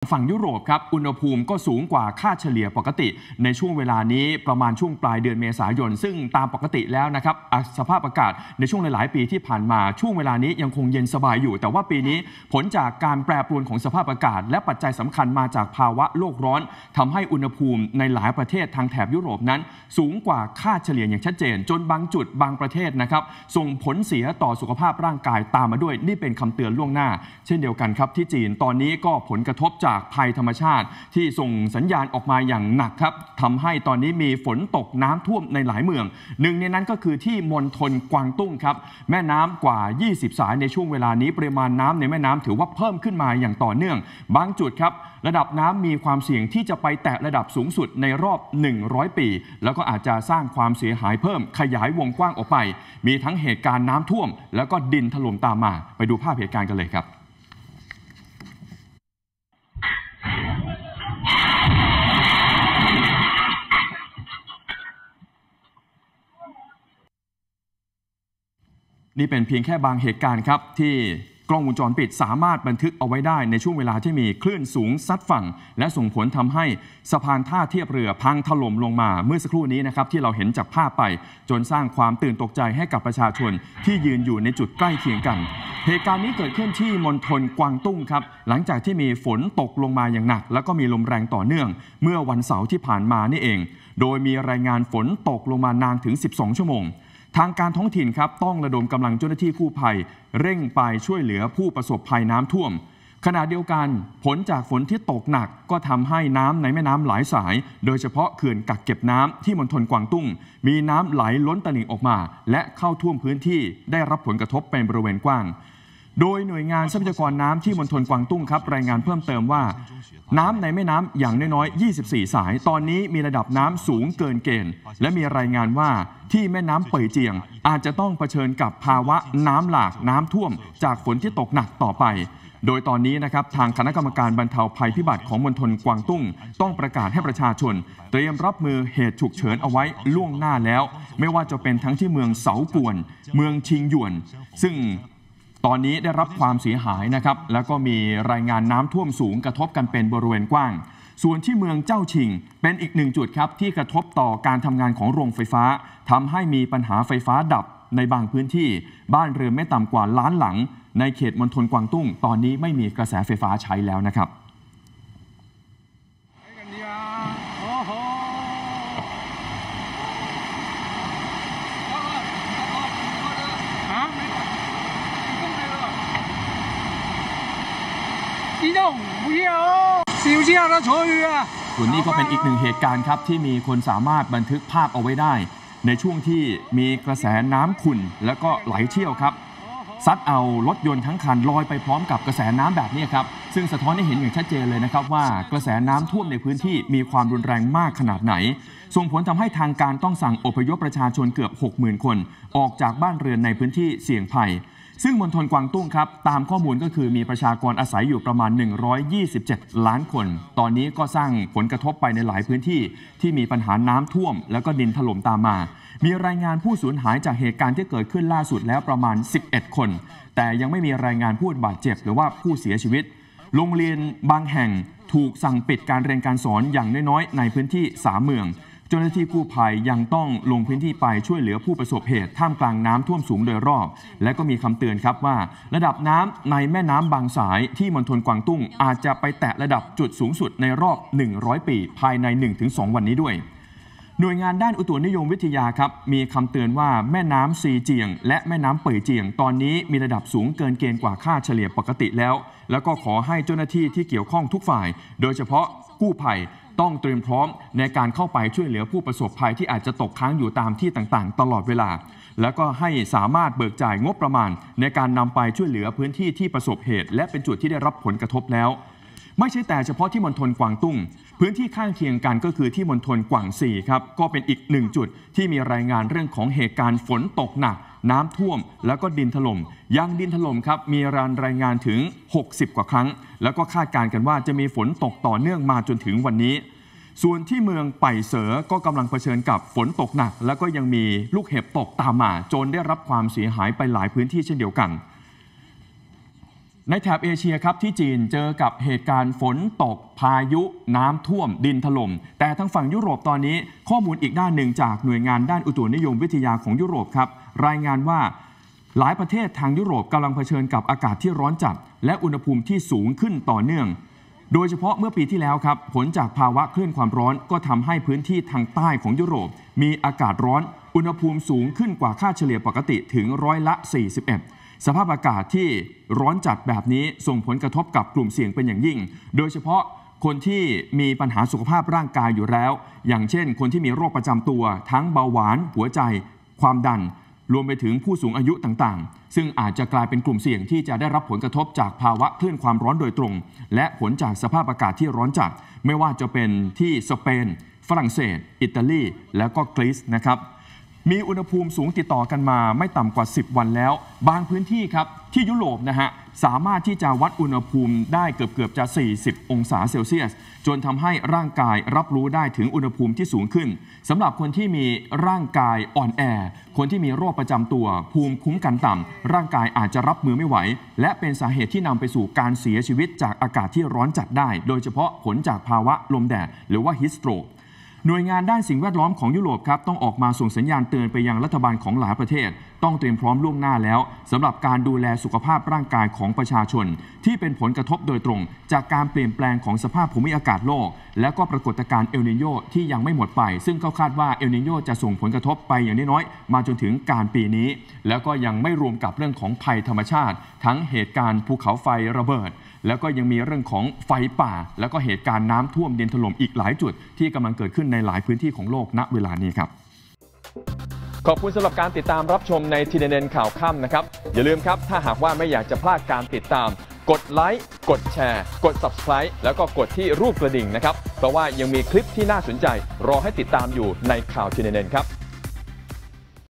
ฝั่งยุโรปครับ อุณหภูมิก็สูงกว่าค่าเฉลี่ยปกติ ในช่วงเวลานี้ประมาณช่วงปลายเดือนเมษายน ซึ่งตามปกติแล้วนะครับ สภาพอากาศในช่วงหลายๆปีที่ผ่านมาช่วงเวลานี้ยังคงเย็นสบายอยู่ แต่ว่าปีนี้ผลจากการแปรปรวนของสภาพอากาศ และปัจจัยสำคัญมาจากภาวะโลกร้อน ทำให้อุณหภูมิในหลายประเทศทางแถบยุโรปนั้น สูงกว่าค่าเฉลี่ยอย่างชัดเจน จนบางจุดบางประเทศนะครับส่งผลเสียต่อสุขภาพร่างกายตามมาด้วย นี่เป็นคำเตือนล่วงหน้า เช่นเดียวกันครับที่จีนตอนนี้ก็ผลกระทบจากจากภัยธรรมชาติ ที่ส่งสัญญาณออกมาอย่างหนักครับทำให้ตอนนี้มีฝนตกน้ำท่วมในหลายเมือง หนึ่ง ในนั้นก็คือที่มณฑลกวางตุ้งครับแม่น้ำกว่า 20 สายในช่วงเวลานี้ปริมาณน้ำในแม่น้ำถือว่าเพิ่มขึ้นมาอย่างต่อเนื่อง บางจุดครับ ระดับน้ำมีความเสี่ยงที่จะไปแตะระดับสูงสุดในรอบ 100 ปี แล้วก็อาจจะสร้างความเสียหายเพิ่มขยายวงกว้างออกไป มีทั้งเหตุการณ์น้ำท่วม แล้วก็ดินถล่มตามมา ไปดูภาพเหตุการณ์กันเลยครับนี่เป็นเพียงแค่บางเหตุการณ์ครับ ที่กล้องวงจรปิดสามารถบันทึกเอาไว้ได้ในช่วงเวลาที่มีคลื่นสูงซัดฝั่ง และส่งผลทำให้ สะพานท่าเทียบเรือพังถล่มลงมาเมื่อสักครู่นี้นะครับที่เราเห็นจากภาพไป จนสร้างความตื่นตกใจให้กับประชาชน ที่ยืนอยู่ในจุดใกล้เคียงกัน เหตุการณ์นี้เกิดขึ้นที่มณฑลกวางตุ้งครับ หลังจากที่มีฝนตกลงมาอย่างหนัก แล้วก็มีลมแรงต่อเนื่อง เมื่อวันเสาร์ที่ผ่านมานี่เอง โดยมีรายงานฝนตกลงมานานถึง 12 ชั่วโมงทางการท้องถิ่นครับ ต้องระดมกำลังเจ้าหน้าที่คู่ภัย เร่งไปช่วยเหลือผู้ประสบภัยน้ำท่วม ขณะเดียวกันผลจากฝนที่ตกหนักก็ทำให้น้ำในแม่น้ำหลายสาย โดยเฉพาะเขื่อนกักเก็บน้ำที่มณฑลกวางตุ้ง มีน้ำไหลล้นตลิ่งออกมา และเข้าท่วมพื้นที่ได้รับผลกระทบเป็นบริเวณกว้างโดยหน่วยงานทรัพยากรน้ำที่มณฑลกวางตุ้งครับ รายงานเพิ่มเติมว่า น้ำในแม่น้ำอย่างน้อยๆ 24 สาย ตอนนี้มีระดับน้ำสูงเกินเกณฑ์ และมีรายงานว่าที่แม่น้ำเป่ยเจียง อาจจะต้องเผชิญกับภาวะน้ำหลากน้ำท่วม จากฝนที่ตกหนักต่อไป โดยตอนนี้นะครับทางคณะกรรมการบรรเทาภัยพิบัติของมณฑลกวางตุ้ง ต้องประกาศให้ประชาชน เตรียมรับมือเหตุฉุกเฉินเอาไว้ล่วงหน้าแล้ว ไม่ว่าจะเป็นทั้งที่เมืองเสากวน เมืองชิงหยวน ซึ่งตอนนี้ได้รับความเสียหายนะครับ แล้วก็มีรายงานน้ำท่วมสูงกระทบกันเป็นบริเวณกว้าง ส่วนที่เมืองเจ้าชิงเป็นอีกหนึ่งจุดครับ ที่กระทบต่อการทำงานของโรงไฟฟ้า ทำให้มีปัญหาไฟฟ้าดับในบางพื้นที่ บ้านเรือนไม่ต่ำกว่าล้านหลังในเขตมณฑลกวางตุ้ง ตอนนี้ไม่มีกระแสไฟฟ้าใช้แล้วนะครับี่一动不要，小心让它超越。ส่วนนี้ก็เป็นอีกหนึ่งเหตุการณ์ครับที่มีคนสามารถบันทึกภาพเอาไว้ได้ ในช่วงที่มีกระแสน้ำขุ่นแล้วก็ไหลเชี่ยวครับซัดเอารถยนต์ทั้งคันลอยไปพร้อมกับกระแสน้ำแบบนี้ครับซึ่งสะท้อนให้เห็นอย่างชัดเจนเลยนะครับว่า กระแสน้ำท่วมในพื้นที่มีความรุนแรงมากขนาดไหน ส่งผลทำให้ทางการต้องสั่งอพยพประชาชนเกือบ 60,000 คน ออกจากบ้านเรือนในพื้นที่เสี่ยงภัยซึ่งมณฑลกวางตุ้งครับ ตามข้อมูลก็คือมีประชากรอาศัยอยู่ประมาณ 127 ล้านคน ตอนนี้ก็สร้างผลกระทบไปในหลายพื้นที่ ที่มีปัญหาน้ำท่วมแล้วก็ดินถล่มตามมา มีรายงานผู้สูญหายจากเหตุการณ์ที่เกิดขึ้นล่าสุดแล้วประมาณ 11 คน แต่ยังไม่มีรายงานผู้บาดเจ็บหรือว่าผู้เสียชีวิต โรงเรียนบางแห่งถูกสั่งปิดการเรียนการสอนอย่างน้อยๆในพื้นที่3เมืองเจ้าหน้าที่กู้ภัยยังต้องลงพื้นที่ไปช่วยเหลือผู้ประสบเหตุ ท่ามกลางน้ำท่วมสูงโดยรอบ และก็มีคำเตือนครับว่า ระดับน้ำในแม่น้ำบางสายที่มณฑลกวางตุ้งอาจจะไปแตะระดับจุดสูงสุดในรอบ 100 ปีภายใน 1-2 วันนี้ด้วยหน่วยงานด้านอุตุนิยมวิทยาครับ มีคำเตือนว่าแม่น้ำซีเจียงและแม่น้ำเป่ยเจียงตอนนี้มีระดับสูงเกินเกณฑ์กว่าค่าเฉลี่ยปกติแล้ว แล้วก็ขอให้เจ้าหน้าที่ที่เกี่ยวข้องทุกฝ่ายโดยเฉพาะกู้ภัยต้องเตรียมพร้อมในการเข้าไปช่วยเหลือผู้ประสบภัยที่อาจจะตกค้างอยู่ตามที่ต่างๆ ตลอดเวลา แล้วก็ให้สามารถเบิกจ่ายงบประมาณในการนำไปช่วยเหลือพื้นที่ที่ประสบเหตุและเป็นจุดที่ได้รับผลกระทบแล้วไม่ใช่แต่เฉพาะที่มณฑลกวางตุ้ง พื้นที่ข้างเคียงกันก็คือที่มณฑลกวางสีครับก็เป็นอีกหนึ่งจุดที่มีรายงานเรื่องของเหตุการณ์ฝนตกหนัก น้ำท่วมแล้วก็ดินถลม่มยังดินถล่มครับมีรารายงานถึง 60 กว่าครั้ง แล้วก็คาดการณ์กันว่าจะมีฝนตกต่อเนื่องมาจนถึงวันนี้ ส่วนที่เมืองไผ่เสอก็กำลังเผชิญกับฝนตกหนัก แล้วก็ยังมีลูกเห็บตกตามมาจนได้รับความเสียหายไปหลายพื้นที่เช่นเดียวกันในแถบเอเชียครับที่จีนเจอกับเหตุการณ์ฝนตกพายุน้ำท่วม ดินถล่มแต่ทั้งฝั่งยุโรปตอนนี้ข้อมูลอีกด้านหนึ่งจากหน่วยงานด้านอุตุนิยมวิทยาของยุโรปครับ รายงานว่า หลายประเทศทางยุโรปกำลังเผชิญกับอากาศที่ร้อนจัด และอุณหภูมิที่สูงขึ้นต่อเนื่อง โดยเฉพาะเมื่อปีที่แล้วครับผลจากภาวะคลื่นความร้อนก็ทำให้พื้นที่ทางใต้ของยุโรป มีอากาศร้อน อุณหภูมิสูงขึ้นกว่าค่าเฉลี่ยปกติ ถึงร้อยละ41สภาพอากาศที่ร้อนจัดแบบนี้ส่งผลกระทบกับกลุ่มเสี่ยงเป็นอย่างยิ่ง โดยเฉพาะคนที่มีปัญหาสุขภาพร่างกายอยู่แล้ว อย่างเช่นคนที่มีโรคประจำตัว ทั้งเบาหวาน หัวใจ ความดัน รวมไปถึงผู้สูงอายุต่างๆ ซึ่งอาจจะกลายเป็นกลุ่มเสี่ยงที่จะได้รับผลกระทบจากภาวะคลื่นความร้อนโดยตรง และผลจากสภาพอากาศที่ร้อนจัด ไม่ว่าจะเป็นที่สเปน ฝรั่งเศส อิตาลี แล้วก็กรีซนะครับมีอุณหภูมิสูงติดต่อกันมาไม่ต่ำกว่า 10 วันแล้ว บางพื้นที่ครับ ที่ยุโรปนะฮะ สามารถที่จะวัดอุณหภูมิได้เกือบเกือบจะ 40 องศาเซลเซียส จนทำให้ร่างกายรับรู้ได้ถึงอุณหภูมิที่สูงขึ้นสำหรับคนที่มีร่างกายอ่อนแอคนที่มีโรคประจำตัวภูมิคุ้มกันต่ำร่างกายอาจจะรับมือไม่ไหว และเป็นสาเหตุที่นำไปสู่การเสียชีวิตจากอากาศที่ร้อนจัดได้ โดยเฉพาะผลจากภาวะลมแดดหรือว่าฮิสโตรหน่วยงานด้านสิ่งแวดล้อมของยุโรปครับ ต้องออกมาส่งสัญญาณเตือนไปยังรัฐบาลของหลายประเทศ ต้องเตรียมพร้อมล่วงหน้าแล้ว สำหรับการดูแลสุขภาพร่างกายของประชาชน ที่เป็นผลกระทบโดยตรงจากการเปลี่ยนแปลงของสภาพภูมิอากาศโลก และก็ปรากฏการณ์เอลนิโยที่ยังไม่หมดไป ซึ่งเขาคาดว่าเอลนิโยจะส่งผลกระทบไปอย่างน้อยๆมาจนถึงกลางปีนี้ แล้วก็ยังไม่รวมกับเรื่องของภัยธรรมชาติ ทั้งเหตุการณ์ภูเขาไฟระเบิดแล้วก็ยังมีเรื่องของไฟป่า แล้วก็เหตุการณ์น้ำท่วมดินถล่มอีกหลายจุดที่กำลังเกิดขึ้นในหลายพื้นที่ของโลกณเวลานี้ครับ ขอบคุณสำหรับการติดตามรับชมในทีเด็นข่าวค่ำนะครับ อย่าลืมครับ ถ้าหากว่าไม่อยากจะพลาดการติดตาม กดไลค์กดแชร์ กด subscribe แล้วก็กดที่รูปกระดิ่งนะครับเพราะว่ายังมีคลิปที่น่าสนใจ รอให้ติดตามอยู่ในข่าวทีเด็นครับ